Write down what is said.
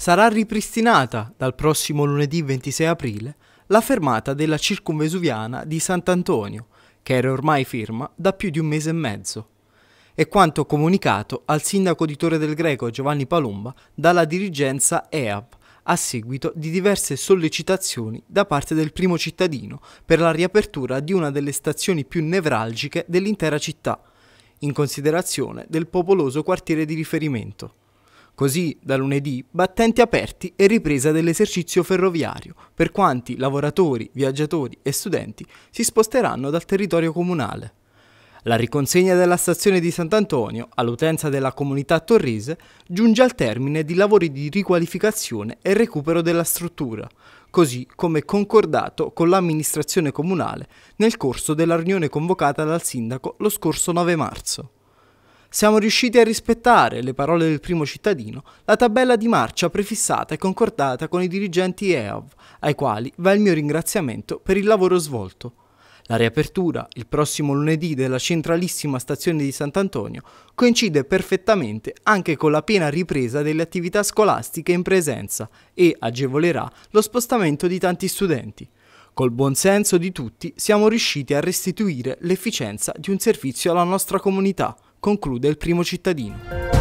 sarà ripristinata dal prossimo lunedì 26 aprile la fermata della circumvesuviana di Sant'Antonio, che era ormai ferma da più di un mese e mezzo. E quanto comunicato al sindaco di Torre del Greco Giovanni Palumba dalla dirigenza EAP a seguito di diverse sollecitazioni da parte del primo cittadino per la riapertura di una delle stazioni più nevralgiche dell'intera città, in considerazione del popoloso quartiere di riferimento. Così da lunedì battenti aperti e ripresa dell'esercizio ferroviario per quanti lavoratori, viaggiatori e studenti si sposteranno dal territorio comunale. La riconsegna della stazione di Sant'Antonio all'utenza della comunità torrese giunge al termine di lavori di riqualificazione e recupero della struttura, così come concordato con l'amministrazione comunale nel corso della riunione convocata dal sindaco lo scorso 9 marzo siamo riusciti a rispettare, le parole del primo cittadino, la tabella di marcia prefissata e concordata con i dirigenti EAV, ai quali va il mio ringraziamento per il lavoro svolto. La riapertura, il prossimo lunedì, della centralissima stazione di Sant'Antonio coincide perfettamente anche con la piena ripresa delle attività scolastiche in presenza e agevolerà lo spostamento di tanti studenti. Col buon senso di tutti siamo riusciti a restituire l'efficienza di un servizio alla nostra comunità conclude il primo cittadino.